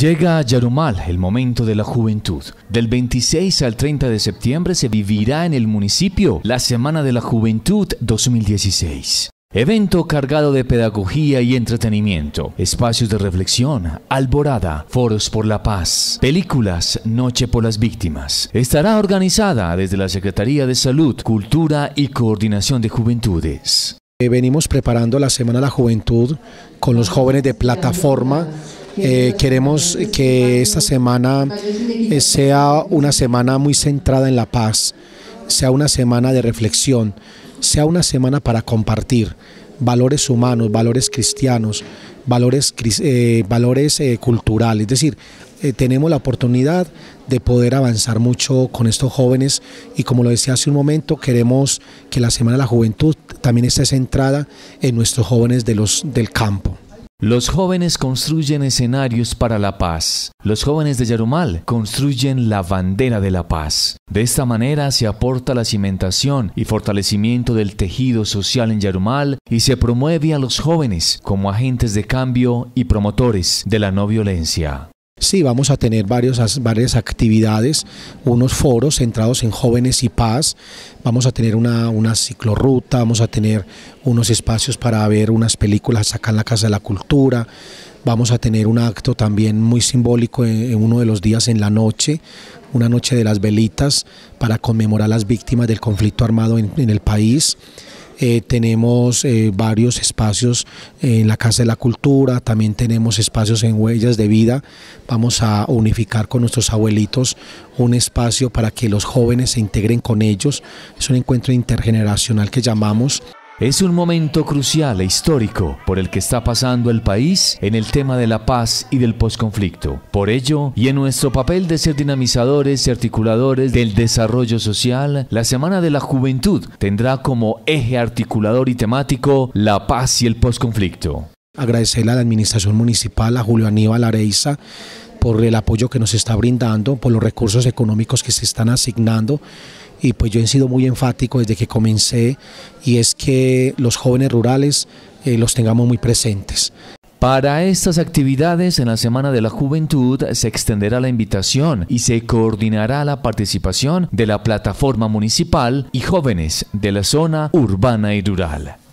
Llega a Yarumal el momento de la juventud. Del 26 al 30 de septiembre se vivirá en el municipio la Semana de la Juventud 2016. Evento cargado de pedagogía y entretenimiento, espacios de reflexión, alborada, foros por la paz, películas, noche por las víctimas. Estará organizada desde la Secretaría de Salud, Cultura y Coordinación de Juventudes. Eh, venimos preparando la Semana de la Juventud con los jóvenes de plataforma eh, queremos que esta semana eh, sea una semana muy centrada en la paz, sea una semana de reflexión, sea una semana para compartir valores humanos, valores cristianos, valores, eh, culturales. Es decir, tenemos la oportunidad de poder avanzar mucho con estos jóvenes y como lo decía hace un momento, queremos que la Semana de la Juventud también esté centrada en nuestros jóvenes de los, del campo. Los jóvenes construyen escenarios para la paz. Los jóvenes de Yarumal construyen la bandera de la paz. De esta manera se aporta la cimentación y fortalecimiento del tejido social en Yarumal y se promueve a los jóvenes como agentes de cambio y promotores de la no violencia. Sí, vamos a tener varias actividades, unos foros centrados en jóvenes y paz, vamos a tener una, una ciclorruta, vamos a tener unos espacios para ver unas películas acá en la Casa de la Cultura, vamos a tener un acto también muy simbólico en, uno de los días en la noche, una noche de las velitas para conmemorar a las víctimas del conflicto armado en el país. Eh, tenemos eh, varios espacios en la Casa de la Cultura, también tenemos espacios en Huellas de Vida, vamos a unificar con nuestros abuelitos un espacio para que los jóvenes se integren con ellos, es un encuentro intergeneracional que llamamos. Es un momento crucial e histórico por el que está pasando el país en el tema de la paz y del posconflicto. Por ello, y en nuestro papel de ser dinamizadores y articuladores del desarrollo social, la Semana de la Juventud tendrá como eje articulador y temático la paz y el posconflicto. Agradecerle a la Administración Municipal, a Julio Aníbal Areiza, por el apoyo que nos está brindando, por los recursos económicos que se están asignando y pues yo he sido muy enfático desde que comencé y es que los jóvenes rurales eh, los tengamos muy presentes. Para estas actividades en la Semana de la Juventud se extenderá la invitación y se coordinará la participación de la plataforma municipal y jóvenes de la zona urbana y rural.